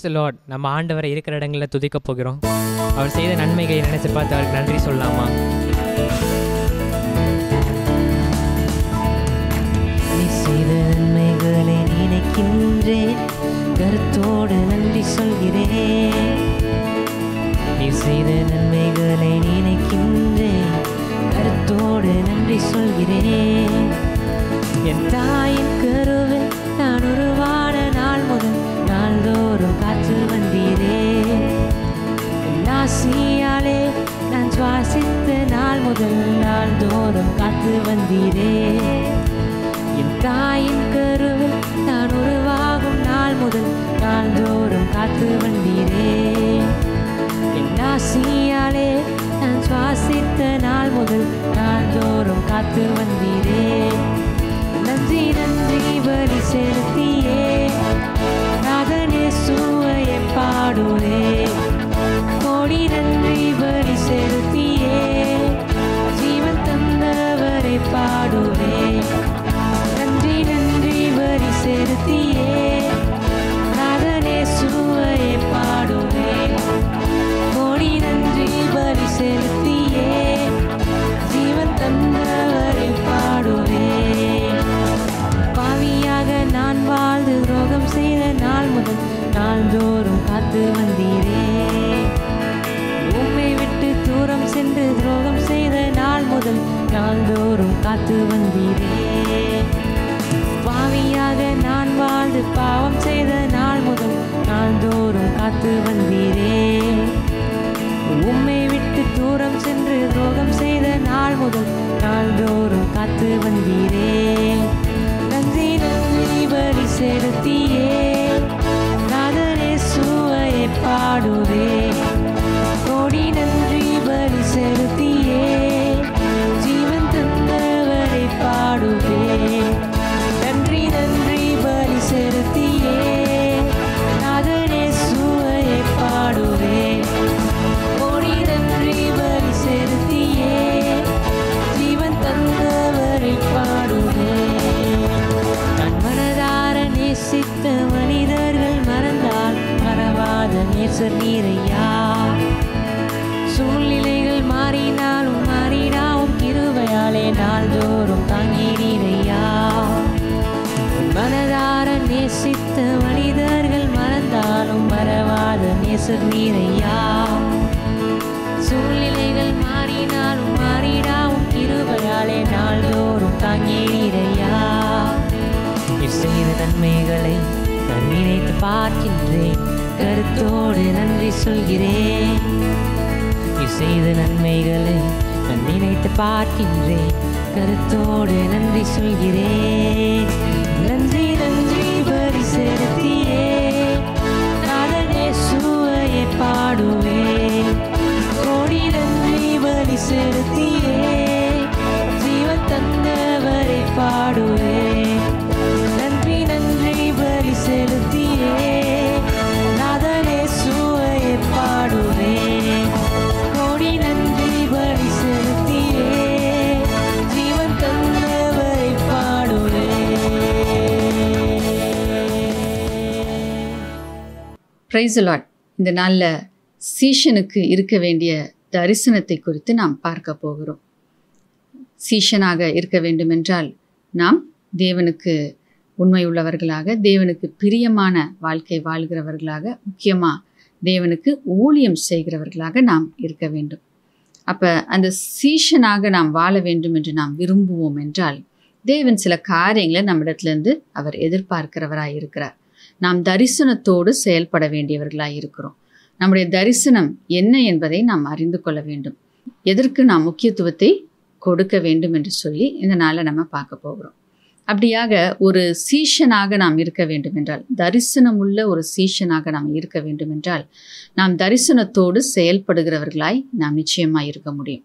price Lord நம்ம ஆண்டவரை இருக்கிற இடங்களில் துதிக்க போகிறோம் அவர் செய்த நன்மைகளை நினைச்சு பார்த்து அவருக்கு நன்றி சொல்லலாமா செய்த நன்மைகளை நினைக்கின்றேன் கருத்தோடு நன்றி சொல்கிறேன் நீ செய்த நன்மைகளை நினைக்கின்றேன் கருத்தோடு நன்றி சொல்கிறேன் என் தாயின் கரு நீயாலே நான் சுவாசித்த நாள் முதல் நாள் தோறும் காத்து வந்தீரே என் தாயின் கருவில் நான் உருவாகும் நாள் முதல் நாள் தோறும் காத்து வந்தீரே என் நாசியாலே நான் சுவாசித்த நாள் முதல் நாள் தோறும் காத்து வந்தீரே நன்றி நன்றி பரிசே மீட்டு வந்தீரே பாவியாக நான் வாழ்ந்து பாவம் செய்த நாள் முதல் நாள் நாள்தோறும் காத்து வந்தீரே உம்மை விட்டு தூரம் சென்று துரோகம் செய்த நாள் முதல் நாள் நாள்தோறும் காத்து வந்தீரே நன்றி நன்றி பலி செலுத்தியே நாதரே சுவையை பாடுவே கருத்தோடு நன்றி சொல்கிறேன் நன்றி நன்றி பரி செலுத்தியே நானே சுவையை பாடுவேன் கோடி நன்றி பலி செலுத்தியே ஜீவ தந்தவரை பாடுவேன் பிரைசலாட் இந்த நாளில் சீஷனுக்கு இருக்க வேண்டிய தரிசனத்தை குறித்து நாம் பார்க்க போகிறோம் சீஷனாக இருக்க வேண்டுமென்றால் நாம் தேவனுக்கு உண்மை உள்ளவர்களாக தேவனுக்கு பிரியமான வாழ்க்கை வாழ்கிறவர்களாக முக்கியமாக தேவனுக்கு ஊழியம் செய்கிறவர்களாக நாம் இருக்க வேண்டும் அப்போ அந்த சீஷனாக நாம் வாழ வேண்டும் என்று நாம் விரும்புவோம் என்றால் தேவன் சில காரியங்களை நம்மிடத்துலேருந்து அவர் எதிர்பார்க்கிறவராக இருக்கிறார் நாம் தரிசனத்தோடு செயல்பட வேண்டியவர்களாக இருக்கிறோம் நம்முடைய தரிசனம் என்ன என்பதை நாம் அறிந்து கொள்ள வேண்டும் எதற்கு நாம் முக்கியத்துவத்தை கொடுக்க வேண்டும் என்று சொல்லி இதனால் நம்ம பார்க்க போகிறோம் அப்படியாக ஒரு சீஷனாக நாம் இருக்க வேண்டும் என்றால் தரிசனம் உள்ள ஒரு சீஷனாக நாம் இருக்க வேண்டும் என்றால் நாம் தரிசனத்தோடு செயல்படுகிறவர்களாய் நாம் நிச்சயமாக இருக்க முடியும்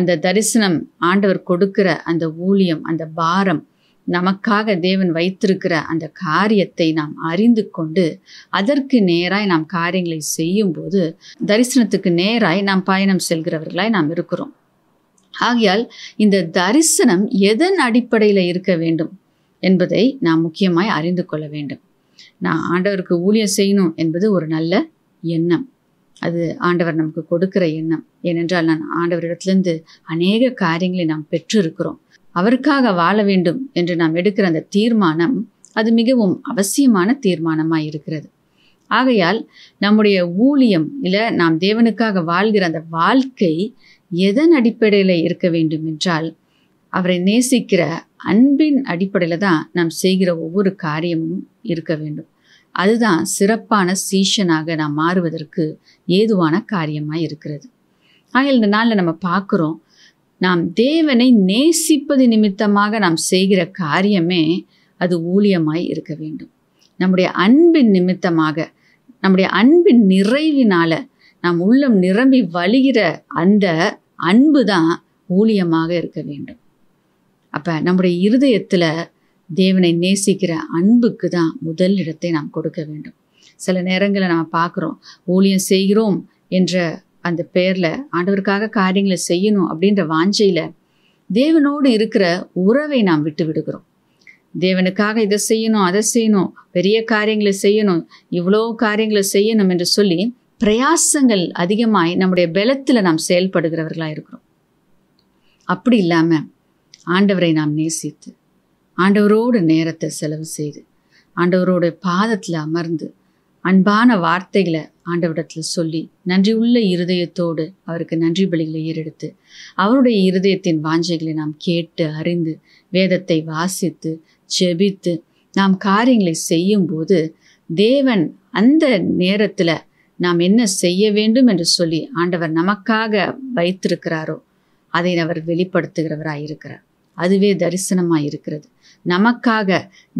அந்த தரிசனம் ஆண்டவர் கொடுக்கிற அந்த ஊழியம் அந்த பாரம் நமக்காக தேவன் வைத்திருக்கிற அந்த காரியத்தை நாம் அறிந்து கொண்டு அதற்கு நேராய் நாம் காரியங்களை செய்யும்போது தரிசனத்துக்கு நேராய் நாம் பயணம் செல்கிறவர்களாய் நாம் இருக்கிறோம் ஆகையால் இந்த தரிசனம் எதன் அடிப்படையில் இருக்க வேண்டும் என்பதை நாம் முக்கியமாய் அறிந்து கொள்ள வேண்டும் நான் ஆண்டவருக்கு ஊழியம் செய்யணும் என்பது ஒரு நல்ல எண்ணம் அது ஆண்டவர் நமக்கு கொடுக்கிற எண்ணம் ஏனென்றால் நான் ஆண்டவரிடத்துலேருந்து அநேக காரியங்களை நாம் பெற்றிருக்கிறோம் அவருக்காக வாழ வேண்டும் என்று நாம் எடுக்கிற அந்த தீர்மானம் அது மிகவும் அவசியமான தீர்மானமாக இருக்கிறது ஆகையால் நம்முடைய ஊழியம் இல்லை நாம் தேவனுக்காக வாழ்கிற அந்த வாழ்க்கை எதன் அடிப்படையில் இருக்க வேண்டும் என்றால் அவரை நேசிக்கிற அன்பின் அடிப்படையில் தான் நாம் செய்கிற ஒவ்வொரு காரியமும் இருக்க வேண்டும் அதுதான் சிறப்பான சீஷனாக நாம் மாறுவதற்கு ஏதுவான காரியமாக இருக்கிறது ஆகையில் இந்த நாளில் நம்ம பார்க்குறோம் நாம் தேவனை நேசிப்பது நிமித்தமாக நாம் செய்கிற காரியமே அது ஊழியமாய் இருக்க வேண்டும் நம்முடைய அன்பின் நிமித்தமாக நம்முடைய அன்பின் நிறைவினால் நாம் உள்ளம் நிரம்பி வழிகிற அந்த அன்பு தான் ஊழியமாக இருக்க வேண்டும் அப்போ நம்முடைய இருதயத்தில் தேவனை நேசிக்கிற அன்புக்கு தான் முதல் இடத்தை நாம் கொடுக்க வேண்டும் சில நேரங்களில் நாம் பார்க்குறோம் ஊழியம் செய்கிறோம் என்ற அந்த பேரில் ஆண்டவருக்காக காரியங்களை செய்யணும் அப்படின்ற வாஞ்சையில் தேவனோடு இருக்கிற உறவை நாம் விட்டு விடுகிறோம் தேவனுக்காக இதை செய்யணும் அதை செய்யணும் பெரிய காரியங்களை செய்யணும் இவ்வளோ காரியங்களை செய்யணும் என்று சொல்லி பிரயாசங்கள் அதிகமாய் நம்முடைய பலத்தில் நாம் செயல்படுகிறவர்களாக இருக்கிறோம் அப்படி இல்லாமல் ஆண்டவரை நாம் நேசித்து ஆண்டவரோடு நேரத்தை செலவு செய்து ஆண்டவரோட பாதத்தில் அமர்ந்து அன்பான வார்த்தைகளை ஆண்டவரிடத்தில் சொல்லி நன்றி உள்ள இருதயத்தோடு அவருக்கு நன்றி பலிகளை ஏறெடுத்து அவருடைய இருதயத்தின் வாஞ்சைகளை நாம் கேட்டு அறிந்து வேதத்தை வாசித்து செபித்து நாம் காரியங்களை செய்யும்போது தேவன் அந்த நேரத்தில் நாம் என்ன செய்ய வேண்டும் என்று சொல்லி ஆண்டவர் நமக்காக வைத்திருக்கிறாரோ அதை அவர் வெளிப்படுத்துகிறவராக இருக்கிறார் அதுவே தரிசனமாக இருக்கிறது நமக்காக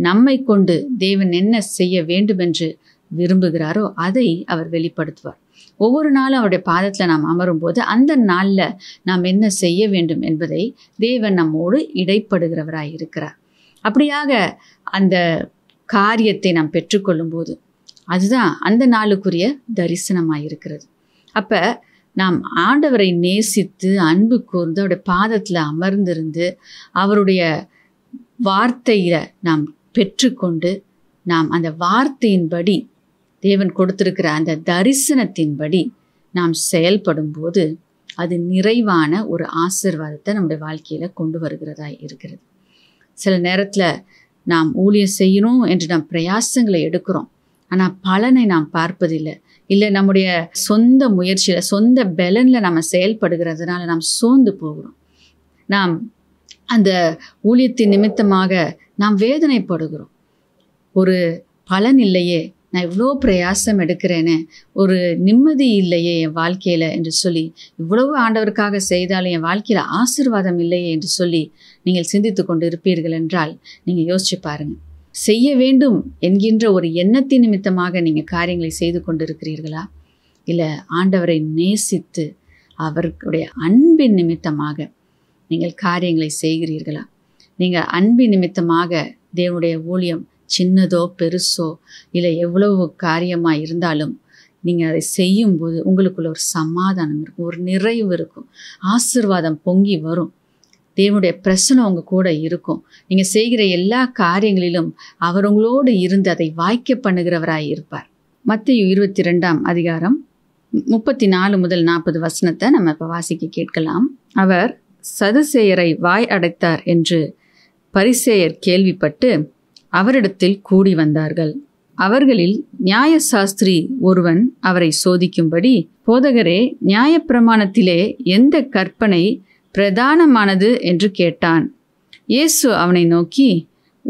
நம்மை கொண்டு தேவன் என்ன செய்ய வேண்டும் என்று விரும்புகிறாரோ அதை அவர் வெளிப்படுத்துவார் ஒவ்வொரு நாளும் அவருடைய பாதத்தில் நாம் அமரும்போது அந்த நாளில் நாம் என்ன செய்ய வேண்டும் என்பதை தேவன் நம்மோடு இடைப்படுகிறவராக இருக்கிறார் அப்படியாக அந்த காரியத்தை நாம் பெற்றுக்கொள்ளும் போது அதுதான் அந்த நாளுக்குரிய தரிசனமாக இருக்கிறது அப்போ நாம் ஆண்டவரை நேசித்து அன்பு கூர்ந்து அவருடைய பாதத்தில் அமர்ந்திருந்து அவருடைய வார்த்தையில் நாம் பெற்றுக்கொண்டு நாம் அந்த வார்த்தையின்படி தேவன் கொடுத்திருக்கிற அந்த தரிசனத்தின்படி நாம் செயல்படும்போது அது நிறைவான ஒரு ஆசிர்வாதத்தை நம்முடைய வாழ்க்கையில் கொண்டு வருகிறதா இருக்கிறது சில நேரத்தில் நாம் ஊழியம் செய்யணும் என்று நாம் பிரயாசங்களை எடுக்கிறோம் ஆனால் பலனை நாம் பார்ப்பதில்லை இல்லை நம்முடைய சொந்த முயற்சியில் சொந்த பலனில் நம்ம செயல்படுகிறதுனால நாம் சோர்ந்து போகிறோம் நாம் அந்த ஊழியத்தின் நிமித்தமாக நாம் வேதனைப்படுகிறோம் ஒரு பலன் இல்லையே நான் இவ்வளோ பிரயாசம் எடுக்கிறேனே ஒரு நிம்மதி இல்லையே என் வாழ்க்கையில் என்று சொல்லி இவ்வளவு ஆண்டவருக்காக செய்தாலும் என் வாழ்க்கையில் ஆசிர்வாதம் இல்லையே என்று சொல்லி நீங்கள் சிந்தித்து கொண்டு இருப்பீர்கள் என்றால் நீங்கள் யோசிச்சு பாருங்கள் செய்ய வேண்டும் என்கின்ற ஒரு எண்ணத்தின் நிமித்தமாக நீங்கள் காரியங்களை செய்து கொண்டிருக்கிறீர்களா இல்லை ஆண்டவரை நேசித்து அவருடைய அன்பின் நிமித்தமாக நீங்கள் காரியங்களை செய்கிறீர்களா நீங்கள் அன்பின் நிமித்தமாக தேவனுடைய ஊழியம் சின்னதோ பெருசோ இல்லை எவ்வளவு காரியமாக இருந்தாலும் நீங்கள் அதை செய்யும்போது உங்களுக்குள்ள ஒரு சமாதானம் இருக்கும் ஒரு நிறைவு இருக்கும் ஆசிர்வாதம் பொங்கி வரும் தேவனுடைய பிரசனம் அவங்க கூட இருக்கும் நீங்கள் செய்கிற எல்லா காரியங்களிலும் அவர் உங்களோடு இருந்து அதை வாய்க்க பண்ணுகிறவராக இருப்பார் மத்திய இருபத்தி ரெண்டாம் அதிகாரம் முப்பத்தி நாலு முதல் நாற்பது வசனத்தை நம்ம இப்போ வாசிக்க கேட்கலாம் அவர் சதுசேயரை வாய் அடைத்தார் என்று பரிசேயர் கேள்விப்பட்டு அவரிடத்தில் கூடி வந்தார்கள் அவர்களில் நியாய சாஸ்திரி ஒருவன் அவரை சோதிக்கும்படி போதகரே நியாயப்பிரமாணத்திலே எந்த கற்பனை பிரதானமானது என்று கேட்டான் இயேசு அவனை நோக்கி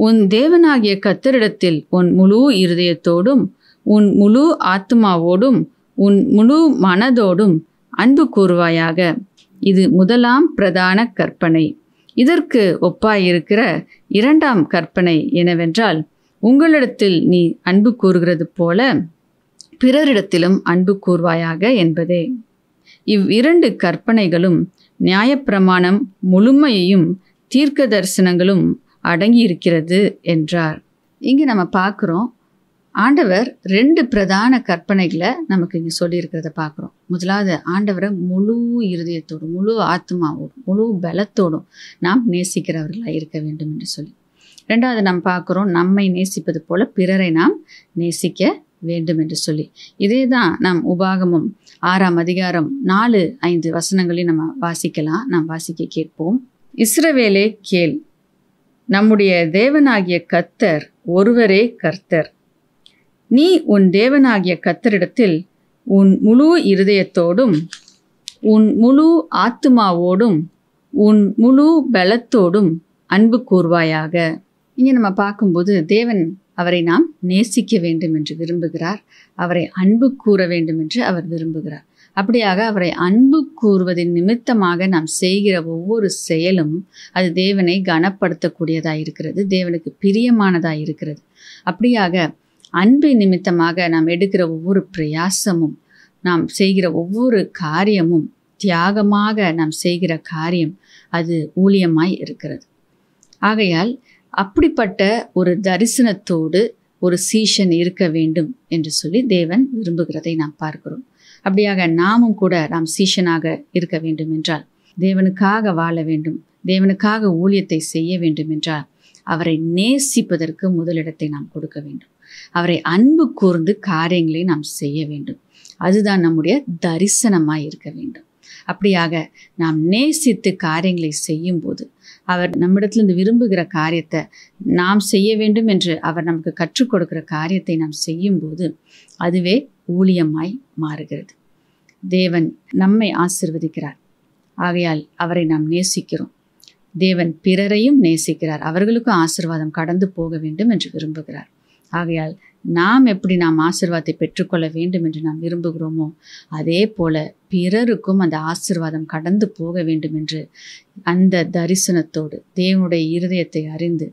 உன் தேவனாகிய கத்தரிடத்தில் உன் முழு இருதயத்தோடும் உன் முழு ஆத்மாவோடும் உன் முழு மனதோடும் அன்பு கூறுவாயாக இது முதலாம் பிரதான கற்பனை இதற்கு ஒப்பாயிருக்கிற இரண்டாம் கற்பனை என்னவென்றால் உங்களிடத்தில் நீ அன்பு கூறுகிறது போல பிறரிடத்திலும் அன்பு கூறுவாயாக என்பதே இவ் இரண்டு கற்பனைகளும் நியாயப்பிரமாணம் முழுமையையும் தீர்க்க தரிசனங்களும் அடங்கியிருக்கிறது என்றார் இங்கே நம்ம பார்க்குறோம் ஆண்டவர் ரெண்டு பிரதான கற்பனைகளை நமக்கு இங்கே சொல்லியிருக்கிறத பார்க்குறோம் முதலாவது ஆண்டவரை முழு இருதயத்தோடும் முழு ஆத்மாவோடும் முழு பலத்தோடும் நாம் நேசிக்கிறவர்களாக இருக்க வேண்டும் என்று சொல்லி ரெண்டாவது நாம் பார்க்குறோம் நம்மை நேசிப்பது போல பிறரை நாம் நேசிக்க வேண்டும் என்று சொல்லி இதே தான் நாம் உபாகமும் ஆறாம் அதிகாரம் நாலு ஐந்து வசனங்களையும் நம்ம வாசிக்கலாம் நாம் வாசிக்க கேட்போம் இஸ்ரவேலே கேள் நம்முடைய தேவனாகிய கர்த்தர் ஒருவரே கர்த்தர் நீ உன் தேவனாகிய கத்தரிடத்தில் உன் முழு இருதயத்தோடும் உன் முழு ஆத்துமாவோடும் உன் முழு பலத்தோடும் அன்பு கூறுவாயாக இங்கே நம்ம பார்க்கும்போது தேவன் அவரை நாம் நேசிக்க வேண்டும் என்று விரும்புகிறார் அவரை அன்பு கூற வேண்டும் என்று அவர் விரும்புகிறார் அப்படியாக அவரை அன்பு கூறுவதின் நிமித்தமாக நாம் செய்கிற ஒவ்வொரு செயலும் அது தேவனை கனப்படுத்தக்கூடியதாக இருக்கிறது தேவனுக்கு பிரியமானதாக இருக்கிறது அப்படியாக அன்பு நிமித்தமாக நாம் எடுக்கிற ஒவ்வொரு பிரயாசமும் நாம் செய்கிற ஒவ்வொரு காரியமும் தியாகமாக நாம் செய்கிற காரியம் அது ஊழியமாய் இருக்கிறது ஆகையால் அப்படிப்பட்ட ஒரு தரிசனத்தோடு ஒரு சீஷன் இருக்க வேண்டும் என்று சொல்லி தேவன் விரும்புகிறதை நாம் பார்க்கிறோம் அப்படியாக நாமும் கூட நாம் சீஷனாக இருக்க வேண்டும் என்றால் தேவனுக்காக வாழ வேண்டும் தேவனுக்காக ஊழியத்தை செய்ய வேண்டும் என்றால் அவரை நேசிப்பதற்கு முதலிடத்தை நாம் கொடுக்க வேண்டும் அவரை அன்பு கூர்ந்து காரியங்களை நாம் செய்ய வேண்டும் அதுதான் நம்முடைய தரிசனமாக இருக்க வேண்டும் அப்படியாக நாம் நேசித்து காரியங்களை செய்யும்போது அவர் நம்மிடத்திலிருந்து விரும்புகிற காரியத்தை நாம் செய்ய வேண்டும் என்று அவர் நமக்கு கற்றுக் கொடுக்கிற காரியத்தை நாம் செய்யும்போது அதுவே ஊழியமாய் மாறுகிறது தேவன் நம்மை ஆசிர்வதிக்கிறார் ஆகையால் அவரை நாம் நேசிக்கிறோம் தேவன் பிறரையும் நேசிக்கிறார் அவர்களுக்கும் ஆசிர்வாதம் கடந்து போக வேண்டும் என்று விரும்புகிறார் ஆகையால் நாம் எப்படி நாம் ஆசிர்வாதத்தை பெற்றுக்கொள்ள வேண்டும் என்று நாம் விரும்புகிறோமோ அதே போல பிறருக்கும் அந்த ஆசிர்வாதம் கடந்து போக வேண்டும் என்று அந்த தரிசனத்தோடு தேவனுடைய இருதயத்தை அறிந்து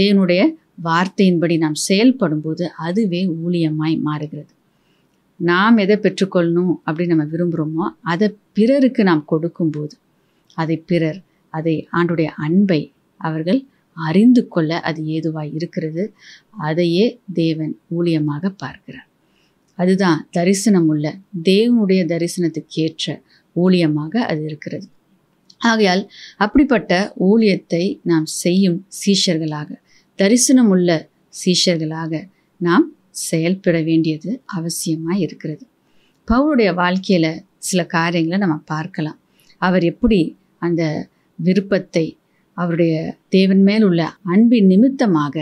தேவனுடைய வார்த்தையின்படி நாம் செயல்படும் போது அதுவே ஊழியமாய் மாறுகிறது நாம் எதை பெற்றுக்கொள்ளணும் அப்படின்னு நம்ம விரும்புகிறோமோ அதை பிறருக்கு நாம் கொடுக்கும்போது அதை பிறர் அதை ஆண்டுடைய அன்பை அவர்கள் அறிந்து கொள்ள அது ஏதுவாய் இருக்கிறது அதையே தேவன் ஊழியமாக பார்க்கிறார் அதுதான் தரிசனம் உள்ள தேவனுடைய தரிசனத்துக்கேற்ற ஊழியமாக அது இருக்கிறது ஆகையால் அப்படிப்பட்ட ஊழியத்தை நாம் செய்யும் சீஷர்களாக தரிசனம் உள்ள சீஷர்களாக நாம் செயல்பட வேண்டியது அவசியமாக இருக்கிறது பவுளுடைய வாழ்க்கையில் சில காரியங்களை நம்ம பார்க்கலாம் அவர் எப்படி அந்த விருப்பத்தை அவருடைய தேவன் மேல் உள்ள அன்பின் நிமித்தமாக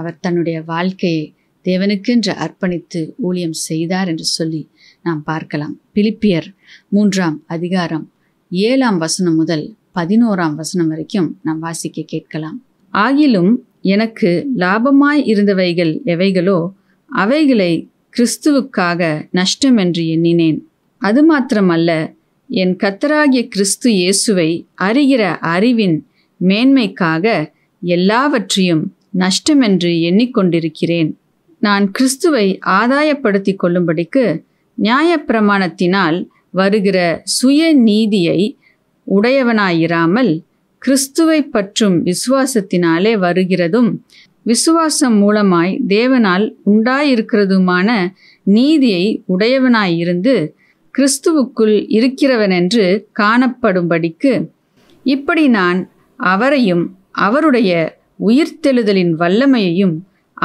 அவர் தன்னுடைய வாழ்க்கையை தேவனுக்கென்று அர்ப்பணித்து ஊழியம் செய்தார் என்று சொல்லி நாம் பார்க்கலாம் பிலிப்பியர் மூன்றாம் அதிகாரம் ஏழாம் வசனம் முதல் பதினோராம் வசனம் வரைக்கும் நாம் வாசிக்க கேட்கலாம் ஆகிலும் எனக்கு லாபமாய் இருந்தவைகள் எவைகளோ அவைகளை கிறிஸ்துவுக்காக நஷ்டம் என்று எண்ணினேன் அது மாத்திரமல்ல என் கத்தராகிய கிறிஸ்து இயேசுவை அறிகிற அறிவின் மேன்மைக்காக எல்லாவற்றையும் நஷ்டமென்று எண்ணிக்கொண்டிருக்கிறேன் நான் கிறிஸ்துவை ஆதாயப்படுத்தி கொள்ளும்படிக்கு நியாயப்பிரமாணத்தினால் வருகிற சுய நீதியை உடையவனாயிராமல் கிறிஸ்துவை பற்றும் விசுவாசத்தினாலே வருகிறதும் விசுவாசம் மூலமாய் தேவனால் உண்டாயிருக்கிறதுமான நீதியை உடையவனாயிருந்து கிறிஸ்துவுக்குள் இருக்கிறவனென்று காணப்படும்படிக்கு இப்படி நான் அவரையும் அவருடைய உயிர்த்தெழுதலின் வல்லமையையும்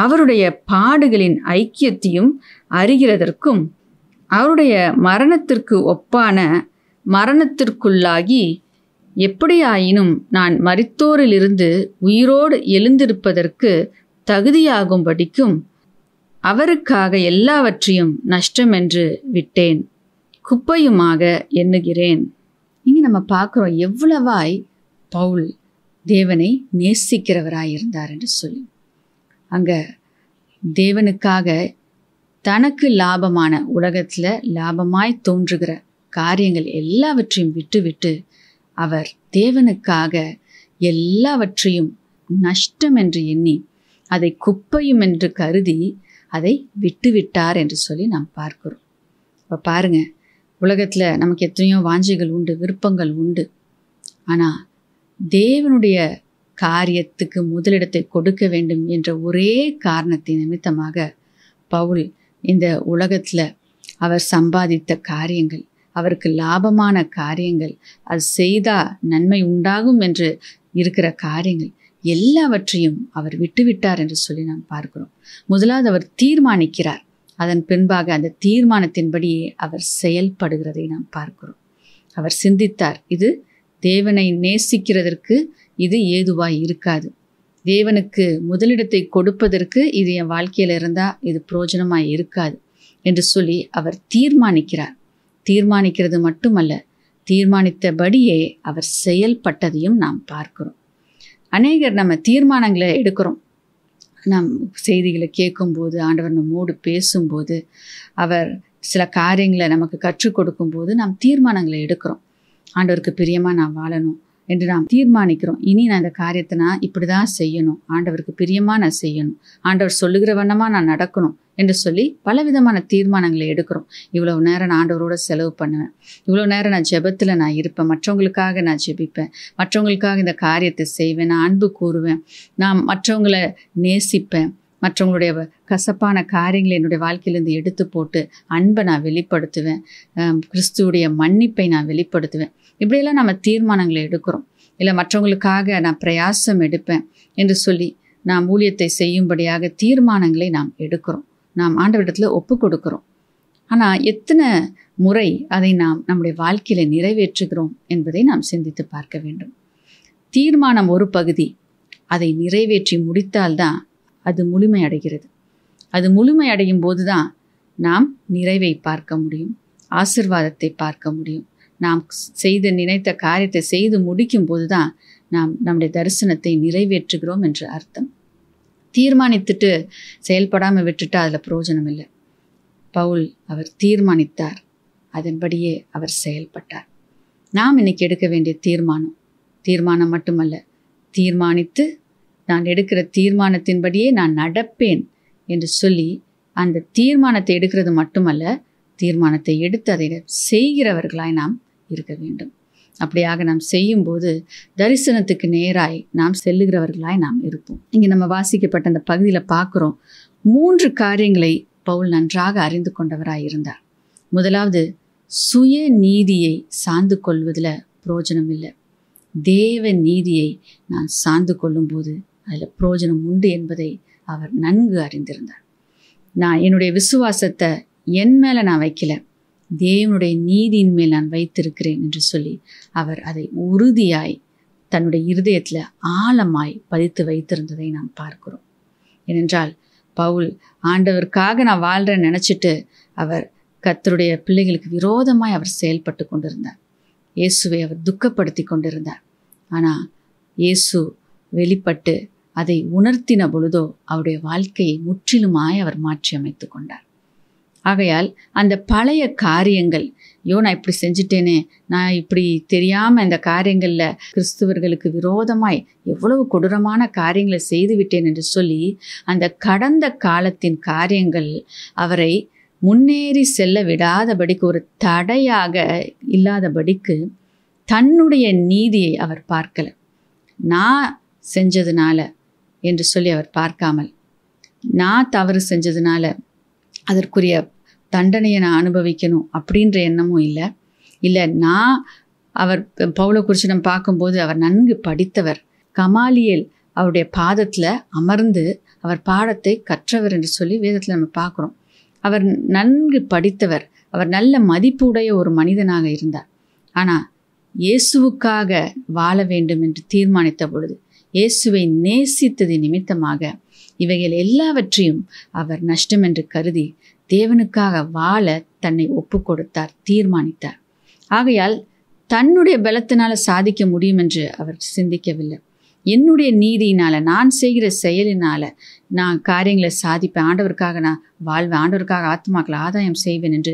அவருடைய பாடுகளின் ஐக்கியத்தையும் அறிகிறதற்கும் அவருடைய மரணத்திற்கு ஒப்பான மரணத்திற்குள்ளாகி எப்படியாயினும் நான் மறித்தோரிலிருந்து உயிரோடு எழுந்திருப்பதற்கு தகுதியாகும்படிக்கும் அவருக்காக எல்லாவற்றையும் நஷ்டமென்று விட்டேன் குப்பையுமாக எண்ணுகிறேன் இங்கே நம்ம பார்க்குறோம் எவ்வளவாய் பவுல் தேவனை நேசிக்கிறவராயிருந்தார் என்று சொல்லி அங்கே தேவனுக்காக தனக்கு லாபமான உலகத்தில் லாபமாய் தோன்றுகிற காரியங்கள் எல்லாவற்றையும் விட்டுவிட்டு அவர் தேவனுக்காக எல்லாவற்றையும் நஷ்டம் என்று எண்ணி அதை குப்பையும் என்று கருதி அதை விட்டுவிட்டார் என்று சொல்லி நாம் பார்க்கிறோம் இப்போ பாருங்கள் உலகத்தில் நமக்கு எத்தனையோ வாஞ்சைகள் உண்டு விருப்பங்கள் உண்டு ஆனால் தேவனுடைய காரியத்துக்கு முதலிடத்தை கொடுக்க வேண்டும் என்ற ஒரே காரணத்தை நிமித்தமாக பவுல் இந்த உலகத்தில் அவர் சம்பாதித்த காரியங்கள் அவருக்கு லாபமான காரியங்கள் அது செய்தால் நன்மை உண்டாகும் என்று இருக்கிற காரியங்கள் எல்லாவற்றையும் அவர் விட்டுவிட்டார் என்று சொல்லி நாம் பார்க்கிறோம் முதலாவது அவர் தீர்மானிக்கிறார் அதன் பின்பாக அந்த தீர்மானத்தின்படியே அவர் செயல்படுகிறதை நாம் பார்க்கிறோம் அவர் சிந்தித்தார் இது தேவனை நேசிக்கிறதற்கு இது ஏதுவாய் இருக்காது தேவனுக்கு முதலிடத்தை கொடுப்பதற்கு இது என் வாழ்க்கையில் இருந்தால் இது புரோஜனமாக இருக்காது என்று சொல்லி அவர் தீர்மானிக்கிறார் தீர்மானிக்கிறது மட்டுமல்ல தீர்மானித்தபடியே அவர் செயல்பட்டதையும் நாம் பார்க்கிறோம் அநேகர் நம்ம தீர்மானங்களை எடுக்கிறோம் நம் செய்திகளை கேட்கும்போது ஆண்டவர் நம்மோடு பேசும்போது அவர் சில காரியங்களை நமக்கு கற்றுக் கொடுக்கும்போது நாம் தீர்மானங்களை எடுக்கிறோம் ஆண்டவருக்கு பிரியமாக நான் வாழணும் என்று நாம் தீர்மானிக்கிறோம் இனி நான் இந்த காரியத்தை நான் இப்படி தான் செய்யணும் ஆண்டவருக்கு பிரியமாக நான் செய்யணும் ஆண்டவர் சொல்லுகிற வண்ணமாக நான் நடக்கணும் என்று சொல்லி பலவிதமான தீர்மானங்களை எடுக்கிறோம் இவ்வளோ நேரம் நான் ஆண்டவரோட செலவு பண்ணுவேன் இவ்வளோ நேரம் நான் ஜெபத்தில் நான் இருப்பேன் மற்றவங்களுக்காக நான் ஜெபிப்பேன் மற்றவங்களுக்காக இந்த காரியத்தை செய்வேன் நான் அன்பு கூறுவேன் நான் மற்றவங்களை நேசிப்பேன் மற்றவங்களுடைய கசப்பான காரியங்களை என்னுடைய வாழ்க்கையிலேருந்து எடுத்து போட்டு அன்பை நான் வெளிப்படுத்துவேன் கிறிஸ்துவுடைய மன்னிப்பை நான் வெளிப்படுத்துவேன் இப்படியெல்லாம் நம்ம தீர்மானங்களை எடுக்கிறோம் இல்லை மற்றவங்களுக்காக நான் பிரயாசம் எடுப்பேன் என்று சொல்லி நாம் ஊழியத்தை செய்யும்படியாக தீர்மானங்களை நாம் எடுக்கிறோம் நாம் ஆண்டவரிடத்தில் ஒப்பு கொடுக்குறோம் ஆனால் எத்தனை முறை அதை நாம் நம்முடைய வாழ்க்கையில் நிறைவேற்றுகிறோம் என்பதை நாம் சிந்தித்து பார்க்க வேண்டும் தீர்மானம் ஒரு பகுதி அதை நிறைவேற்றி முடித்தால்தான் அது முழுமை அடைகிறது அது முழுமை அடையும் போது தான் நாம் நிறைவை பார்க்க முடியும் ஆசிர்வாதத்தை பார்க்க முடியும் நாம் செய்து நினைத்த காரியத்தை செய்து முடிக்கும் போது தான் நாம் நம்முடைய தரிசனத்தை நிறைவேற்றுகிறோம் என்று அர்த்தம் தீர்மானித்துட்டு செயல்படாமல் விட்டுட்டு அதில் பிரயோஜனம் இல்லை பவுல் அவர் தீர்மானித்தார் அதன்படியே அவர் செயல்பட்டார் நாம் இன்னைக்கு எடுக்க வேண்டிய தீர்மானம் தீர்மானம் மட்டுமல்ல தீர்மானித்து நான் எடுக்கிற தீர்மானத்தின்படியே நான் நடப்பேன் என்று சொல்லி அந்த தீர்மானத்தை எடுக்கிறது மட்டுமல்ல தீர்மானத்தை எடுத்து அதை செய்கிறவர்களாய் நாம் இருக்க வேண்டும் அப்படியாக நாம் செய்யும்போது தரிசனத்துக்கு நேராய் நாம் செல்லுகிறவர்களாய் நாம் இருப்போம் இங்கே நம்ம வாசிக்கப்பட்ட அந்த பகுதியில் பார்க்குறோம் மூன்று காரியங்களை பவுல் நன்றாக அறிந்து கொண்டவராய் இருந்தார் முதலாவது சுய நீதியை சார்ந்து கொள்வதில் புரோஜனம் இல்லை தேவ நீதியை நான் சார்ந்து கொள்ளும்போது அதில் புரோஜனம் உண்டு என்பதை அவர் நன்கு அறிந்திருந்தார் நான் என்னுடைய விசுவாசத்தை என் மேலே நான் வைக்கல தேவனுடைய நீதியின் மேல் நான் வைத்திருக்கிறேன் என்று சொல்லி அவர் அதை உறுதியாய் தன்னுடைய இருதயத்தில் ஆழமாய் பதித்து வைத்திருந்ததை நாம் பார்க்கிறோம் ஏனென்றால் பவுல் ஆண்டவருக்காக நான் வாழ்கிறேன்னு நினச்சிட்டு அவர் கத்தருடைய பிள்ளைகளுக்கு விரோதமாய் அவர் செயல்பட்டு கொண்டிருந்தார் இயேசுவை அவர் துக்கப்படுத்தி கொண்டிருந்தார் ஆனால் இயேசு வெளிப்பட்டு அதை உணர்த்தின பொழுதோ அவருடைய வாழ்க்கையை முற்றிலுமாய் அவர் மாற்றி அமைத்து கொண்டார் ஆகையால் அந்த பழைய காரியங்கள் ஐயோ நான் இப்படி செஞ்சுட்டேனே நான் இப்படி தெரியாமல் இந்த காரியங்களில் கிறிஸ்துவர்களுக்கு விரோதமாய் எவ்வளவு கொடூரமான காரியங்களை செய்து விட்டேன் என்று சொல்லி அந்த கடந்த காலத்தின் காரியங்கள் அவரை முன்னேறி செல்ல விடாதபடிக்கு ஒரு தடையாக இல்லாதபடிக்கு தன்னுடைய நீதியை அவர் பார்க்கலை நான் செஞ்சதுனால என்று சொல்லி அவர் பார்க்காமல் நான் தவறு செஞ்சதுனால அதற்குரிய தண்டனையை நான் அனுபவிக்கணும் அப்படின்ற எண்ணமும் இல்லை இல்லை நான் அவர் பௌலகுருஷனம் பார்க்கும்போது அவர் நன்கு படித்தவர் கமாலியல் அவருடைய பாதத்தில் அமர்ந்து அவர் பாடத்தை கற்றவர் என்று சொல்லி வேதத்தில் நம்ம பார்க்குறோம் அவர் நன்கு படித்தவர் அவர் நல்ல மதிப்புடைய ஒரு மனிதனாக இருந்தார் ஆனால் இயேசுவுக்காக வாழ வேண்டும் என்று தீர்மானித்த பொழுது இயேசுவை நேசித்தது நிமித்தமாக இவைகள் எல்லாவற்றையும் அவர் நஷ்டம் என்று கருதி தேவனுக்காக வாழ தன்னை ஒப்பு கொடுத்தார் தீர்மானித்தார் ஆகையால் தன்னுடைய பலத்தினால சாதிக்க முடியும் என்று அவர் சிந்திக்கவில்லை என்னுடைய நீதியினால் நான் செய்கிற செயலினால் நான் காரியங்களை சாதிப்பேன் ஆண்டவருக்காக நான் வாழ்வேன் ஆண்டவருக்காக ஆத்மாக்களை ஆதாயம் செய்வேன் என்று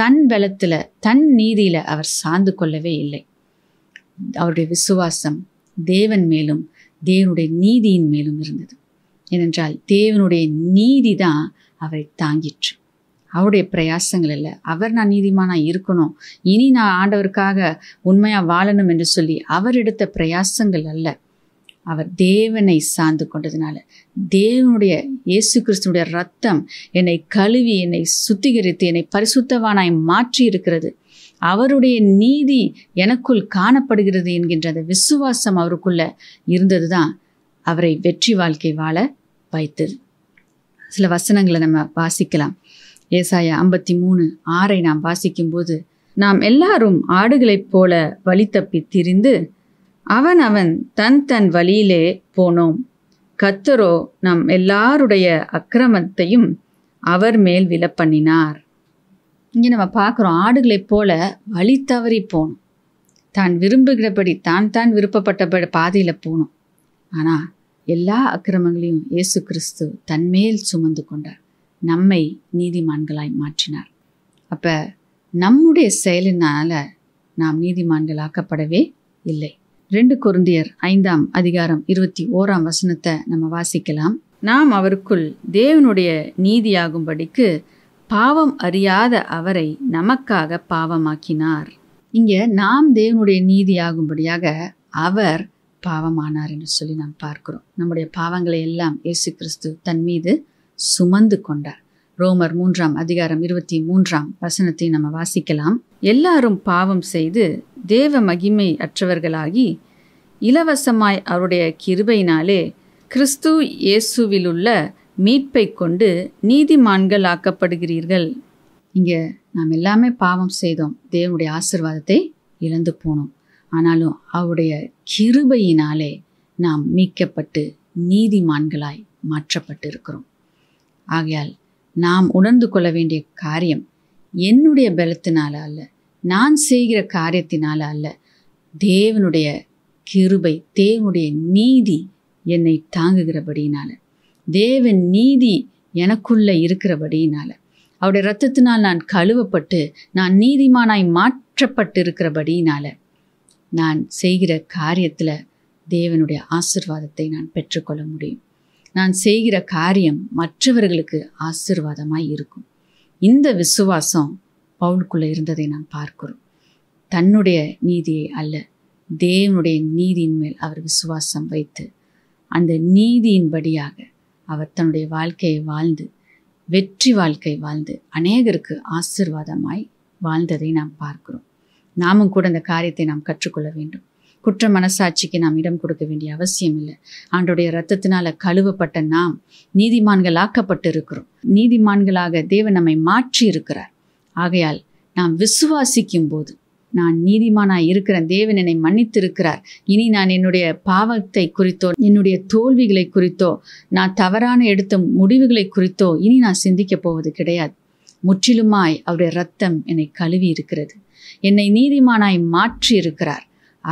தன் பலத்தில் தன் நீதியில் அவர் சார்ந்து கொள்ளவே இல்லை அவருடைய விசுவாசம் தேவன் மேலும் தேவனுடைய நீதியின் மேலும் இருந்தது ஏனென்றால் தேவனுடைய நீதி தான் அவரை தாங்கிற்று அவருடைய பிரயாசங்கள் இல்லை அவர் நான் நீதிமானாக இருக்கணும் இனி நான் ஆண்டவருக்காக உண்மையாக வாழணும் என்று சொல்லி அவர் எடுத்த பிரயாசங்கள் அல்ல அவர் தேவனை சார்ந்து கொண்டதுனால தேவனுடைய இயேசு கிறிஸ்துனுடைய ரத்தம் என்னை கழுவி என்னை சுத்திகரித்து என்னை பரிசுத்தவானாய் மாற்றி இருக்கிறது அவருடைய நீதி எனக்குள் காணப்படுகிறது என்கின்ற அந்த விசுவாசம் அவருக்குள்ள இருந்தது தான் அவரை வெற்றி வாழ்க்கை வாழ வைத்தது சில வசனங்களை நம்ம வாசிக்கலாம் ஏசாய ஐம்பத்தி மூணு ஆறை நாம் வாசிக்கும்போது நாம் எல்லாரும் ஆடுகளைப் போல வழி தப்பி திரிந்து அவன் அவன் தன் தன் வழியிலே போனோம் கத்தரோ நம் எல்லாருடைய அக்கிரமத்தையும் அவர் மேல் விலப்பண்ணினார் இங்கே நம்ம பார்க்குறோம் ஆடுகளைப் போல வழி தவறி போனோம் தான் விரும்புகிறபடி தான் தான் விருப்பப்பட்டபடி பாதையில் போனோம் ஆனால் எல்லா அக்கிரமங்களையும் இயேசு கிறிஸ்து தன்மேல் சுமந்து கொண்டார் நம்மை நீதிமான்களாய் மாற்றினார் அப்போ நம்முடைய செயலினால் நாம் நீதிமான்களாக்கப்படவே இல்லை ரெண்டு குருந்தியர் ஐந்தாம் அதிகாரம் இருபத்தி ஓராம் வசனத்தை நம்ம வாசிக்கலாம் நாம் அவருக்குள் தேவனுடைய நீதியாகும்படிக்கு பாவம் அறியாத அவரை நமக்காக பாவமாக்கினார் இங்கே நாம் தேவனுடைய நீதியாகும்படியாக அவர் பாவமானார் என்று சொல்லி நாம் பார்க்கிறோம் நம்முடைய பாவங்களை எல்லாம் இயேசு கிறிஸ்து தன் மீது சுமந்து கொண்டார் ரோமர் மூன்றாம் அதிகாரம் இருபத்தி மூன்றாம் வசனத்தை நம்ம வாசிக்கலாம் எல்லாரும் பாவம் செய்து தேவ மகிமை அற்றவர்களாகி இலவசமாய் அவருடைய கிருபையினாலே கிறிஸ்து இயேசுவிலுள்ள மீட்பை கொண்டு நீதிமான்கள் ஆக்கப்படுகிறீர்கள் இங்கே நாம் எல்லாமே பாவம் செய்தோம் தேவனுடைய ஆசிர்வாதத்தை இழந்து போனோம் ஆனாலும் அவருடைய கிருபையினாலே நாம் மீட்கப்பட்டு நீதிமான்களாய் மாற்றப்பட்டு இருக்கிறோம் ஆகையால் நாம் உணர்ந்து கொள்ள வேண்டிய காரியம் என்னுடைய பலத்தினால அல்ல நான் செய்கிற காரியத்தினால அல்ல தேவனுடைய கிருபை தேவனுடைய நீதி என்னை தாங்குகிறபடியினால தேவன் நீதி எனக்குள்ளே இருக்கிறபடியினால அவருடைய ரத்தத்தினால் நான் கழுவப்பட்டு நான் நீதிமானாய் மாற்றப்பட்டு இருக்கிறபடியினால நான் செய்கிற காரியத்தில் தேவனுடைய ஆசிர்வாதத்தை நான் பெற்றுக்கொள்ள முடியும் நான் செய்கிற காரியம் மற்றவர்களுக்கு ஆசிர்வாதமாய் இருக்கும் இந்த விசுவாசம் பவுலுக்குள்ளே இருந்ததை நாம் பார்க்கிறோம் தன்னுடைய நீதியை அல்ல தேவனுடைய நீதியின் மேல் அவர் விசுவாசம் வைத்து அந்த நீதியின்படியாக அவர் தன்னுடைய வாழ்க்கையை வாழ்ந்து வெற்றி வாழ்க்கை வாழ்ந்து அநேகருக்கு ஆசிர்வாதமாய் வாழ்ந்ததை நாம் பார்க்கிறோம் நாமும் கூட அந்த காரியத்தை நாம் கற்றுக்கொள்ள வேண்டும் குற்ற மனசாட்சிக்கு நாம் இடம் கொடுக்க வேண்டிய அவசியம் இல்லை ஆண்டுடைய ரத்தத்தினால கழுவப்பட்ட நாம் நீதிமான்கள் ஆக்கப்பட்டு இருக்கிறோம் நீதிமான்களாக தேவன் நம்மை மாற்றி இருக்கிறார் ஆகையால் நாம் விசுவாசிக்கும் போது நான் நீதிமானாய் இருக்கிற தேவன் என்னை மன்னித்திருக்கிறார் இனி நான் என்னுடைய பாவத்தை குறித்தோ என்னுடைய தோல்விகளை குறித்தோ நான் தவறான எடுத்த முடிவுகளை குறித்தோ இனி நான் சிந்திக்கப் போவது கிடையாது முற்றிலுமாய் அவருடைய ரத்தம் என்னை கழுவி இருக்கிறது என்னை நீதிமானாய் மாற்றி இருக்கிறார்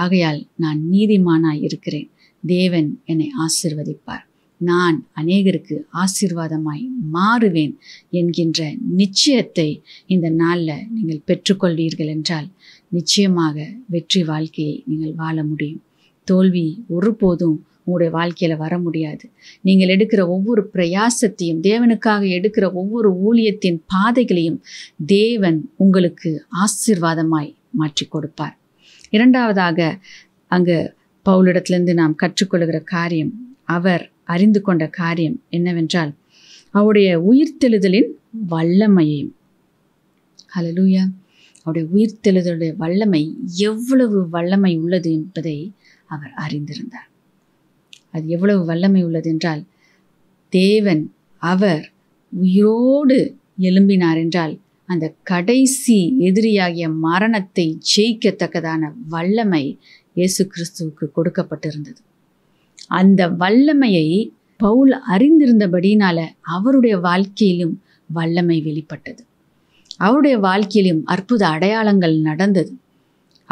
ஆகையால் நான் நீதிமானாய் இருக்கிறேன் தேவன் என்னை ஆசிர்வதிப்பார் நான் அநேகருக்கு ஆசீர்வாதமாய் மாறுவேன் என்கின்ற நிச்சயத்தை இந்த நாளில் நீங்கள் பெற்றுக்கொள்வீர்கள் என்றால் நிச்சயமாக வெற்றி வாழ்க்கையை நீங்கள் வாழ முடியும் தோல்வி ஒருபோதும் உங்களுடைய வாழ்க்கையில் வர முடியாது நீங்கள் எடுக்கிற ஒவ்வொரு பிரயாசத்தையும் தேவனுக்காக எடுக்கிற ஒவ்வொரு ஊழியத்தின் பாதைகளையும் தேவன் உங்களுக்கு ஆசீர்வாதமாய் மாற்றி கொடுப்பார் இரண்டாவதாக அங்கு பவுலிடத்திலிருந்து நாம் கற்றுக்கொள்கிற காரியம் அவர் அறிந்து கொண்ட காரியம் என்னவென்றால் அவருடைய உயிர்த்தெழுதலின் வல்லமையையும் ஹலலூயா அவருடைய உயிர்த்தெழுதலுடைய வல்லமை எவ்வளவு வல்லமை உள்ளது என்பதை அவர் அறிந்திருந்தார் அது எவ்வளவு வல்லமை உள்ளது என்றால் தேவன் அவர் உயிரோடு எழும்பினார் என்றால் அந்த கடைசி எதிரியாகிய மரணத்தை ஜெயிக்கத்தக்கதான வல்லமை இயேசு கிறிஸ்துவுக்கு கொடுக்கப்பட்டிருந்தது அந்த வல்லமையை பவுல் அறிந்திருந்தபடினால அவருடைய வாழ்க்கையிலும் வல்லமை வெளிப்பட்டது அவருடைய வாழ்க்கையிலும் அற்புத அடையாளங்கள் நடந்தது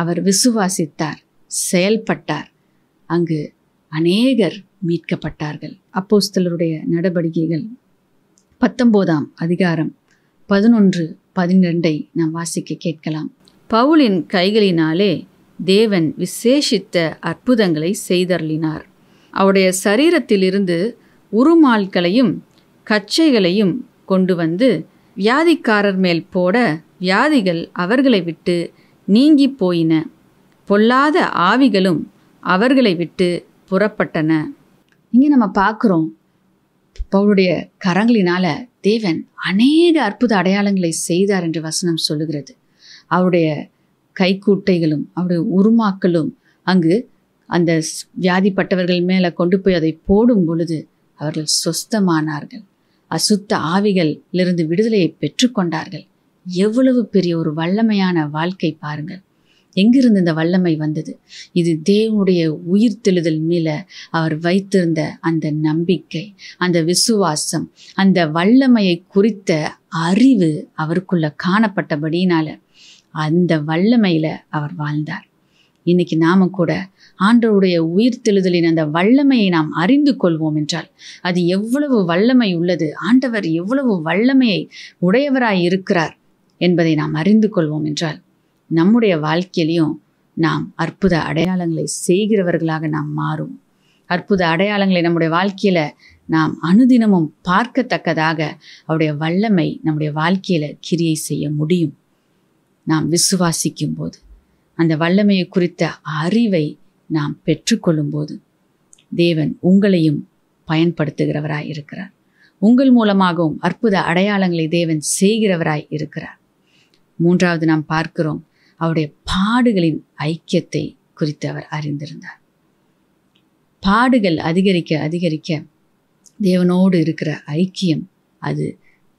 அவர் விசுவாசித்தார் செயல்பட்டார் அங்கு அநேகர் மீட்கப்பட்டார்கள் அப்போஸ்தலருடைய நடவடிக்கைகள் பத்தொன்பதாம் அதிகாரம் பதினொன்று பதினெண்டை நாம் வாசிக்க கேட்கலாம் பவுலின் கைகளினாலே தேவன் விசேஷித்த அற்புதங்களை செய்தருளினார் அவருடைய சரீரத்திலிருந்து உருமாள்களையும் கச்சைகளையும் கொண்டு வந்து வியாதிக்காரர் மேல் போட வியாதிகள் அவர்களை விட்டு நீங்கி போயின பொல்லாத ஆவிகளும் அவர்களை விட்டு புறப்பட்டன இங்கே நம்ம பார்க்குறோம் பவுளுடைய கரங்களினால தேவன் அநேக அற்புத அடையாளங்களை செய்தார் என்று வசனம் சொல்லுகிறது அவருடைய கைக்கூட்டைகளும் அவருடைய உருமாக்களும் அங்கு அந்த வியாதிப்பட்டவர்கள் மேலே கொண்டு போய் அதை போடும் பொழுது அவர்கள் சொஸ்தமானார்கள் அசுத்த ஆவிகளிலிருந்து விடுதலையை பெற்றுக்கொண்டார்கள் எவ்வளவு பெரிய ஒரு வல்லமையான வாழ்க்கை பாருங்கள் எங்கிருந்து இந்த வல்லமை வந்தது இது தேவனுடைய உயிர் தெழுதல் மேல அவர் வைத்திருந்த அந்த நம்பிக்கை அந்த விசுவாசம் அந்த வல்லமையை குறித்த அறிவு அவருக்குள்ள காணப்பட்டபடியினால அந்த வல்லமையில அவர் வாழ்ந்தார் இன்னைக்கு நாம கூட ஆண்டவருடைய உயிர்த்தெழுதலின் அந்த வல்லமையை நாம் அறிந்து கொள்வோம் என்றால் அது எவ்வளவு வல்லமை உள்ளது ஆண்டவர் எவ்வளவு வல்லமையை உடையவராய் இருக்கிறார் என்பதை நாம் அறிந்து கொள்வோம் என்றால் நம்முடைய வாழ்க்கையிலையும் நாம் அற்புத அடையாளங்களை செய்கிறவர்களாக நாம் மாறும் அற்புத அடையாளங்களை நம்முடைய வாழ்க்கையில் நாம் அனுதினமும் பார்க்கத்தக்கதாக அவருடைய வல்லமை நம்முடைய வாழ்க்கையில் கிரியை செய்ய முடியும் நாம் விசுவாசிக்கும் போது அந்த வல்லமையை குறித்த அறிவை நாம் பெற்றுக்கொள்ளும் போது தேவன் உங்களையும் பயன்படுத்துகிறவராய் இருக்கிறார் உங்கள் மூலமாகவும் அற்புத அடையாளங்களை தேவன் செய்கிறவராய் இருக்கிறார் மூன்றாவது நாம் பார்க்கிறோம் அவருடைய பாடுகளின் ஐக்கியத்தை குறித்து அவர் அறிந்திருந்தார் பாடுகள் அதிகரிக்க அதிகரிக்க தேவனோடு இருக்கிற ஐக்கியம் அது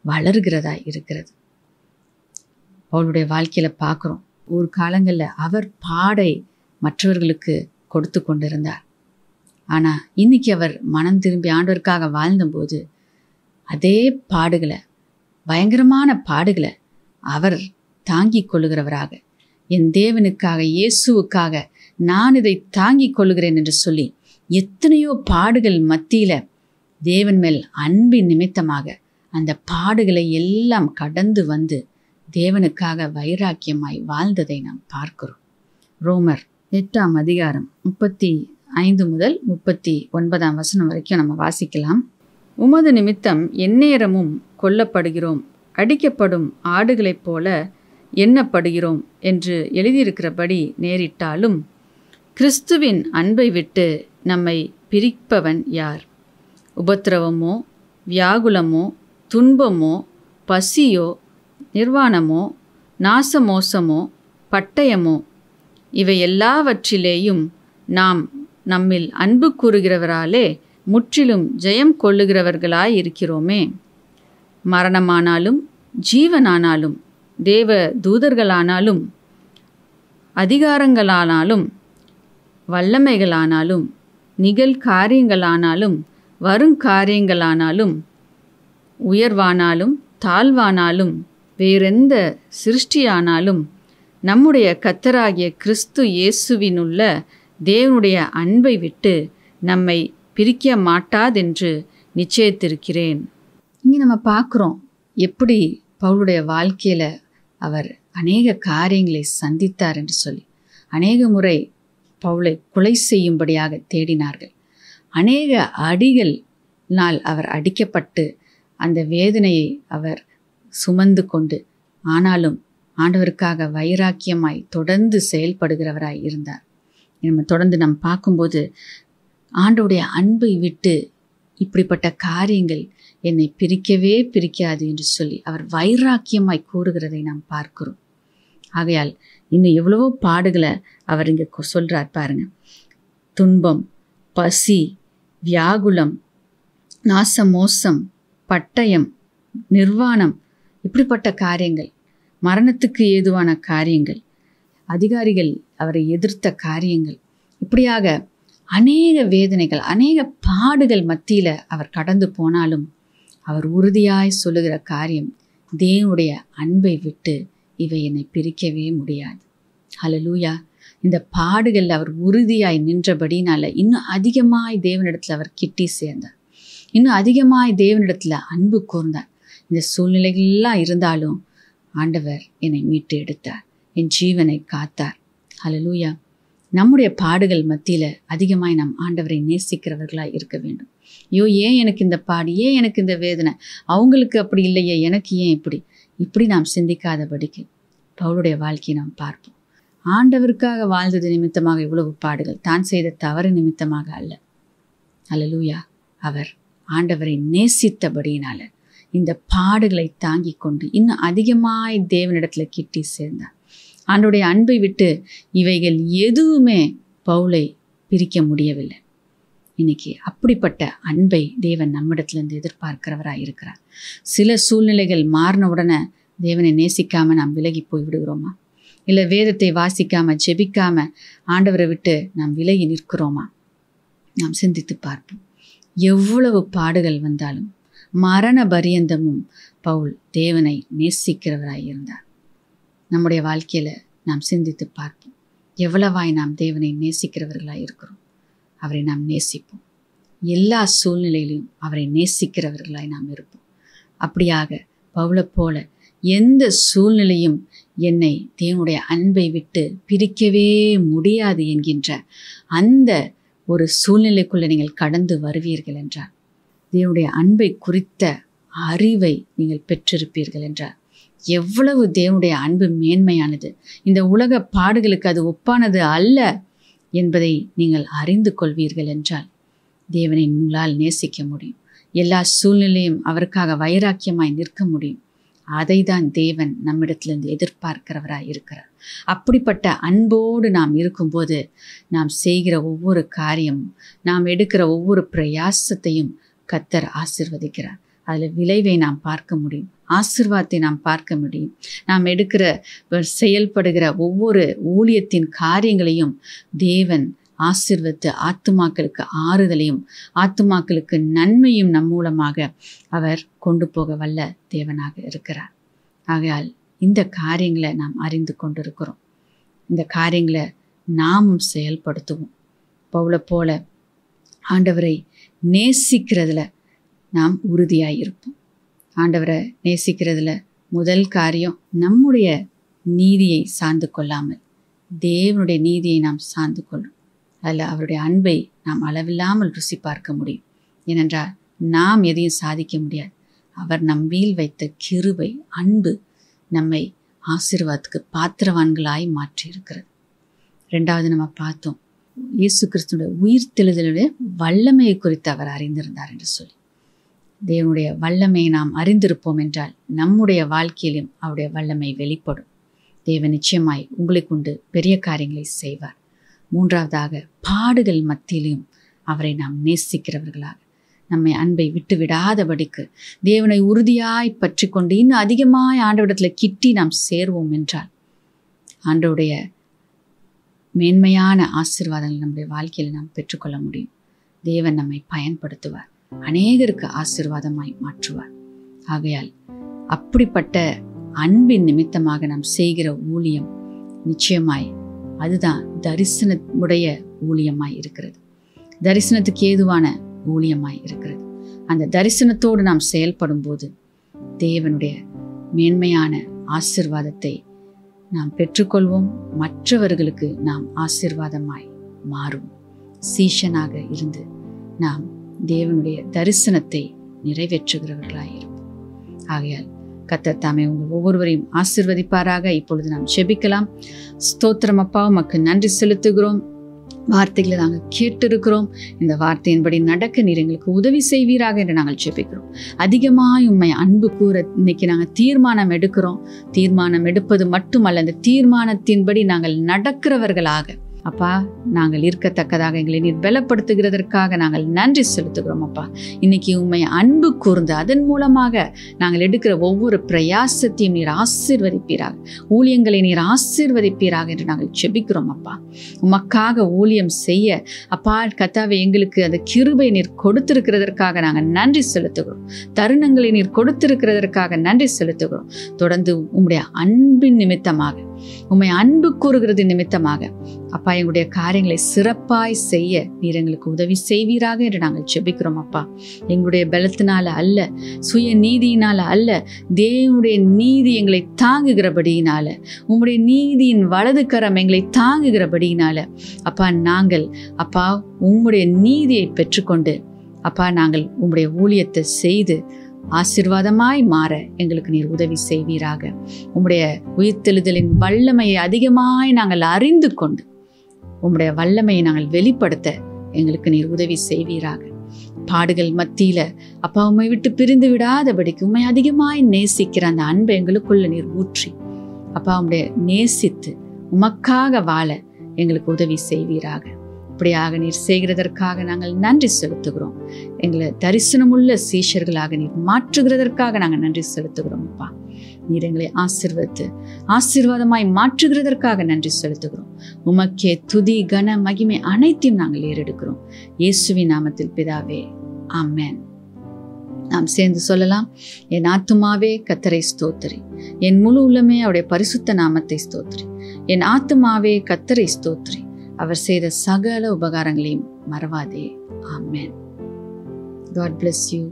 வளர்கிறதா இருக்கிறது அவளுடைய வாழ்க்கையில் பார்க்குறோம் ஒரு காலங்களில் அவர் பாடை மற்றவர்களுக்கு கொடுத்து கொண்டிருந்தார் ஆனால் இன்றைக்கி அவர் மனம் திரும்பி ஆண்டவருக்காக வாழ்ந்தபோது அதே பாடுகளை பயங்கரமான பாடுகளை அவர் தாங்கி கொள்ளுகிறவராக என் தேவனுக்காக இயேசுவுக்காக நான் இதை தாங்கிக் கொள்கிறேன் என்று சொல்லி எத்தனையோ பாடுகள் மத்தியில் தேவன் மேல் அன்பின் நிமித்தமாக அந்த பாடுகளை எல்லாம் கடந்து வந்து தேவனுக்காக வைராக்கியமாய் வாழ்ந்ததை நாம் பார்க்கிறோம் ரோமர் எட்டாம் அதிகாரம் முப்பத்தி ஐந்து முதல் முப்பத்தி ஒன்பதாம் வசனம் வரைக்கும் நம்ம வாசிக்கலாம் உமது நிமித்தம் எந்நேரமும் கொல்லப்படுகிறோம் அடிக்கப்படும் ஆடுகளைப் போல எண்ணப்படுகிறோம் என்று எழுதியிருக்கிறபடி நேரிட்டாலும் கிறிஸ்துவின் அன்பை விட்டு நம்மை பிரிப்பவன் யார் உபத்திரவமோ வியாகுலமோ துன்பமோ பசியோ நிர்வாணமோ நாசமோசமோ பட்டயமோ இவை எல்லாவற்றிலேயும் நாம் நம்மில் அன்பு கூறுகிறவராலே முற்றிலும் ஜெயம் கொள்ளுகிறவர்களாயிருக்கிறோமே மரணமானாலும் ஜீவனானாலும் தேவ தூதர்களானாலும் அதிகாரங்களானாலும் வல்லமைகளானாலும் நிகழ் காரியங்களானாலும் வரும் காரியங்களானாலும் உயர்வானாலும் தாழ்வானாலும் வேறெந்த சிருஷ்டியானாலும் நம்முடைய கத்தராகிய கிறிஸ்து இயேசுவினுள்ள தேவனுடைய அன்பை விட்டு நம்மை பிரிக்க மாட்டாதென்று நிச்சயித்திருக்கிறேன் இங்கே நம்ம பார்க்குறோம் எப்படி பவுளுடைய வாழ்க்கையில் அவர் அநேக காரியங்களை சந்தித்தார் என்று சொல்லி அநேக முறை பவுலை கொலை செய்யும்படியாக தேடினார்கள் அநேக அடிகள் நாள் அவர் அடிக்கப்பட்டு அந்த வேதனையை அவர் சுமந்து கொண்டு ஆனாலும் ஆண்டவருக்காக வைராக்கியமாய் தொடர்ந்து செயல்படுகிறவராய் இருந்தார் நம்ம தொடர்ந்து நாம் பார்க்கும்போது ஆண்டோடைய அன்பை விட்டு இப்படிப்பட்ட காரியங்கள் என்னை பிரிக்கவே பிரிக்காது என்று சொல்லி அவர் வைராக்கியமாய் கூறுகிறதை நாம் பார்க்கிறோம் ஆகையால் இன்னும் எவ்வளவோ பாடுகளை அவர் இங்கே சொல்கிறார் பாருங்க துன்பம் பசி வியாகுலம் நாச மோசம் பட்டயம் நிர்வாணம் இப்படிப்பட்ட காரியங்கள் மரணத்துக்கு ஏதுவான காரியங்கள் அதிகாரிகள் அவரை எதிர்த்த காரியங்கள் இப்படியாக அநேக வேதனைகள் அநேக பாடுகள் மத்தியில் அவர் கடந்து போனாலும் அவர் உறுதியாய் சொல்லுகிற காரியம் தேவனுடைய அன்பை விட்டு இவை என்னை பிரிக்கவே முடியாது ஹலலூயா இந்த பாடுகளில் அவர் உறுதியாய் நின்றபடினால இன்னும் அதிகமாய் தேவனிடத்தில் அவர் கிட்டி சேர்ந்தார் இன்னும் அதிகமாய் தேவனிடத்தில் அன்பு கூர்ந்தார் இந்த சூழ்நிலைகள்லாம் இருந்தாலும் ஆண்டவர் என்னை மீட்டு எடுத்தார் என் ஜீவனை காத்தார் ஹலலூயா நம்முடைய பாடுகள் மத்தியில் அதிகமாய் நாம் ஆண்டவரை நேசிக்கிறவர்களாக இருக்க வேண்டும் ஐயோ ஏன் எனக்கு இந்த பாடு ஏன் எனக்கு இந்த வேதனை அவங்களுக்கு அப்படி இல்லையே எனக்கு ஏன் இப்படி இப்படி நாம் சிந்திக்காதபடிக்கு பவுளுடைய வாழ்க்கையை நாம் பார்ப்போம் ஆண்டவருக்காக வாழ்ந்தது நிமித்தமாக இவ்வளவு பாடுகள் தான் செய்த தவறு நிமித்தமாக அல்ல லூயா அவர் ஆண்டவரை நேசித்தபடியினால இந்த பாடுகளை தாங்கி கொண்டு இன்னும் அதிகமாய் தேவனிடத்தில் கிட்டி சேர்ந்தார் ஆண்டுடைய அன்பை விட்டு இவைகள் எதுவுமே பவுலை பிரிக்க முடியவில்லை இன்னைக்கு அப்படிப்பட்ட அன்பை தேவன் நம்மிடத்துலேருந்து எதிர்பார்க்கிறவராக இருக்கிறார் சில சூழ்நிலைகள் மாறின உடனே தேவனை நேசிக்காமல் நாம் விலகி போய் விடுகிறோமா இல்லை வேதத்தை வாசிக்காமல் ஜெபிக்காமல் ஆண்டவரை விட்டு நாம் விலகி நிற்கிறோமா நாம் சிந்தித்து பார்ப்போம் எவ்வளவு பாடுகள் வந்தாலும் மரண பரியந்தமும் பவுல் தேவனை நேசிக்கிறவராக இருந்தார் நம்முடைய வாழ்க்கையில் நாம் சிந்தித்து பார்ப்போம் எவ்வளவாய் நாம் தேவனை நேசிக்கிறவர்களாக இருக்கிறோம் அவரை நாம் நேசிப்போம் எல்லா சூழ்நிலையிலையும் அவரை நேசிக்கிறவர்களாய் நாம் இருப்போம் அப்படியாக பவுல போல எந்த சூழ்நிலையும் என்னை தேவனுடைய அன்பை விட்டு பிரிக்கவே முடியாது என்கின்ற அந்த ஒரு சூழ்நிலைக்குள்ளே நீங்கள் கடந்து வருவீர்கள் என்றார் தேவனுடைய அன்பை குறித்த அறிவை நீங்கள் பெற்றிருப்பீர்கள் என்றார் எவ்வளவு தேவனுடைய அன்பு மேன்மையானது இந்த உலக பாடுகளுக்கு அது ஒப்பானது அல்ல என்பதை நீங்கள் அறிந்து கொள்வீர்கள் என்றால் தேவனை உங்களால் நேசிக்க முடியும் எல்லா சூழ்நிலையும் அவருக்காக வைராக்கியமாய் நிற்க முடியும் அதை தான் தேவன் நம்மிடத்திலிருந்து எதிர்பார்க்கிறவராக இருக்கிறார் அப்படிப்பட்ட அன்போடு நாம் இருக்கும்போது நாம் செய்கிற ஒவ்வொரு காரியமும் நாம் எடுக்கிற ஒவ்வொரு பிரயாசத்தையும் கத்தர் ஆசிர்வதிக்கிறார் அதில் விளைவை நாம் பார்க்க முடியும் ஆசிர்வாதத்தை நாம் பார்க்க முடியும் நாம் எடுக்கிற செயல்படுகிற ஒவ்வொரு ஊழியத்தின் காரியங்களையும் தேவன் ஆசிர்வத்து ஆத்துமாக்களுக்கு ஆறுதலையும் ஆத்துமாக்களுக்கு நன்மையும் நம் மூலமாக அவர் கொண்டு போக வல்ல தேவனாக இருக்கிறார் ஆகையால் இந்த காரியங்களை நாம் அறிந்து கொண்டிருக்கிறோம் இந்த காரியங்களை நாமும் செயல்படுத்துவோம் பவுல போல ஆண்டவரை நேசிக்கிறதுல நாம் உறுதியாயிருப்போம் ஆண்டவரை நேசிக்கிறதுல முதல் காரியம் நம்முடைய நீதியை சார்ந்து கொள்ளாமல் தேவனுடைய நீதியை நாம் சார்ந்து கொள்ளும் அதில் அவருடைய அன்பை நாம் அளவில்லாமல் ருசி பார்க்க முடியும் ஏனென்றால் நாம் எதையும் சாதிக்க முடியாது அவர் நம் வீல் வைத்த கிருவை அன்பு நம்மை ஆசீர்வாதத்துக்கு பாத்திரவான்களாய் மாற்றியிருக்கிறது ரெண்டாவது நம்ம பார்த்தோம் இயேசு கிறிஸ்துடைய உயிர் தெளிதலுடைய வல்லமையை குறித்து அவர் அறிந்திருந்தார் என்று சொல்லி தேவனுடைய வல்லமையை நாம் அறிந்திருப்போம் என்றால் நம்முடைய வாழ்க்கையிலும் அவருடைய வல்லமை வெளிப்படும் தேவன் நிச்சயமாய் உங்களை கொண்டு பெரிய காரியங்களை செய்வார் மூன்றாவதாக பாடுகள் மத்தியிலும் அவரை நாம் நேசிக்கிறவர்களாக நம்மை அன்பை விட்டு விடாதபடிக்கு தேவனை உறுதியாய் பற்றி கொண்டு இன்னும் அதிகமாய் ஆண்டவிடத்தில் கிட்டி நாம் சேர்வோம் என்றால் ஆண்டவுடைய மேன்மையான ஆசீர்வாதங்கள் நம்முடைய வாழ்க்கையில் நாம் பெற்றுக்கொள்ள முடியும் தேவன் நம்மை பயன்படுத்துவார் அநேகருக்கு ஆசிர்வாதமாய் மாற்றுவார் ஆகையால் அப்படிப்பட்ட அன்பின் நிமித்தமாக நாம் செய்கிற ஊழியம் நிச்சயமாய் அதுதான் தரிசனமுடைய ஊழியமாய் இருக்கிறது தரிசனத்துக்கு ஏதுவான ஊழியமாய் இருக்கிறது அந்த தரிசனத்தோடு நாம் செயல்படும் போது தேவனுடைய மேன்மையான ஆசிர்வாதத்தை நாம் பெற்றுக்கொள்வோம் மற்றவர்களுக்கு நாம் ஆசிர்வாதமாய் மாறும் சீஷனாக இருந்து நாம் தேவனுடைய தரிசனத்தை நிறைவேற்றுகிறவர்களாயிருக்கும் ஆகையால் கத்தர் தாமே உங்கள் ஒவ்வொருவரையும் ஆசிர்வதிப்பாராக இப்பொழுது நாம் செபிக்கலாம் ஸ்தோத்திரம் அப்பா உமக்கு நன்றி செலுத்துகிறோம் வார்த்தைகளை நாங்கள் கேட்டிருக்கிறோம் இந்த வார்த்தையின்படி நடக்க நீர் எங்களுக்கு உதவி செய்வீராக என்று நாங்கள் ஜெபிக்கிறோம் அதிகமாக உண்மை அன்பு கூற இன்னைக்கு நாங்கள் தீர்மானம் எடுக்கிறோம் தீர்மானம் எடுப்பது மட்டுமல்ல அந்த தீர்மானத்தின்படி நாங்கள் நடக்கிறவர்களாக அப்பா நாங்கள் இருக்கத்தக்கதாக எங்களை நீர் பலப்படுத்துகிறதற்காக நாங்கள் நன்றி செலுத்துகிறோம் அப்பா இன்னைக்கு உண்மை அன்பு கூர்ந்து அதன் மூலமாக நாங்கள் எடுக்கிற ஒவ்வொரு பிரயாசத்தையும் நீர் ஆசீர்வதிப்பீராக ஊழியங்களை நீர் ஆசீர்வதிப்பீராக என்று நாங்கள் செபிக்கிறோம் அப்பா உமக்காக ஊழியம் செய்ய அப்பா கத்தாவை எங்களுக்கு அந்த கிருபை நீர் கொடுத்திருக்கிறதற்காக நாங்கள் நன்றி செலுத்துகிறோம் தருணங்களை நீர் கொடுத்திருக்கிறதற்காக நன்றி செலுத்துகிறோம் தொடர்ந்து உங்களுடைய அன்பின் நிமித்தமாக உம்மை அன்பு கூறுகிறது நிமித்தமாக அப்பா எங்களுடைய காரியங்களை சிறப்பாய் செய்ய நீர் எங்களுக்கு உதவி செய்வீராக என்று நாங்கள் செபிக்கிறோம் அப்பா எங்களுடைய பலத்தினால அல்ல சுய நீதியினால அல்ல தேவனுடைய நீதி எங்களை தாங்குகிறபடியினால உம்முடைய நீதியின் வலது கரம் எங்களை தாங்குகிறபடியினால அப்பா நாங்கள் அப்பா உம்முடைய நீதியை பெற்றுக்கொண்டு அப்பா நாங்கள் உங்களுடைய ஊழியத்தை செய்து ஆசிர்வாதமாய் மாற எங்களுக்கு நீர் உதவி செய்வீராக உம்முடைய உயிர்த்தெழுதலின் வல்லமையை அதிகமாய் நாங்கள் அறிந்து கொண்டு உம்முடைய வல்லமையை நாங்கள் வெளிப்படுத்த எங்களுக்கு நீர் உதவி செய்வீராக பாடுகள் மத்தியில அப்பா உண்மை விட்டு பிரிந்து விடாதபடிக்கு உண்மை அதிகமாய் நேசிக்கிற அந்த அன்பை எங்களுக்குள்ள நீர் ஊற்றி அப்பா உடைய நேசித்து உமக்காக வாழ எங்களுக்கு உதவி செய்வீராக அப்படியாக நீர் செய்கிறதற்காக நாங்கள் நன்றி செலுத்துகிறோம் எங்களை தரிசனமுள்ள சீஷர்களாக நீர் மாற்றுகிறதற்காக நாங்கள் நன்றி செலுத்துகிறோம் அப்பா நீர் எங்களை ஆசிர்வத்து ஆசீர்வாதமாய் மாற்றுகிறதற்காக நன்றி செலுத்துகிறோம் உமக்கே துதி கன மகிமை அனைத்தையும் நாங்கள் ஏறெடுக்கிறோம் இயேசுவி நாமத்தில் பிதாவே ஆமேன் நாம் சேர்ந்து சொல்லலாம் என் ஆத்துமாவே கத்தரை ஸ்தோத்திரி என் முழு உள்ளமே அவருடைய பரிசுத்த நாமத்தை ஸ்தோத்திரி என் ஆத்துமாவே கத்தரை ஸ்தோத்திரி அவர் செய்த சகல உபகாரங்களையும் மறவாதே ஆமேன் காட் பிளஸ் யூ